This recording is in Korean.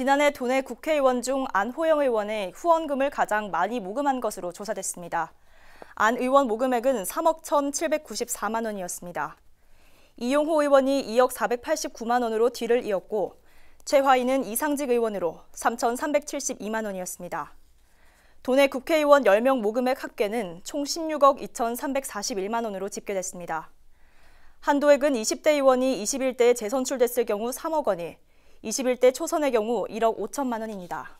지난해 도내 국회의원 중 안호영 의원의 후원금을 가장 많이 모금한 것으로 조사됐습니다. 안 의원 모금액은 3억 1,794만 원이었습니다. 이용호 의원이 2억 489만 원으로 뒤를 이었고 최화인은 이상직 의원으로 3,372만 원이었습니다. 도내 국회의원 10명 모금액 합계는 총 16억 2,341만 원으로 집계됐습니다. 한도액은 20대 의원이 21대에 재선출됐을 경우 3억 원이, 21대 초선의 경우 1억 5천만 원입니다.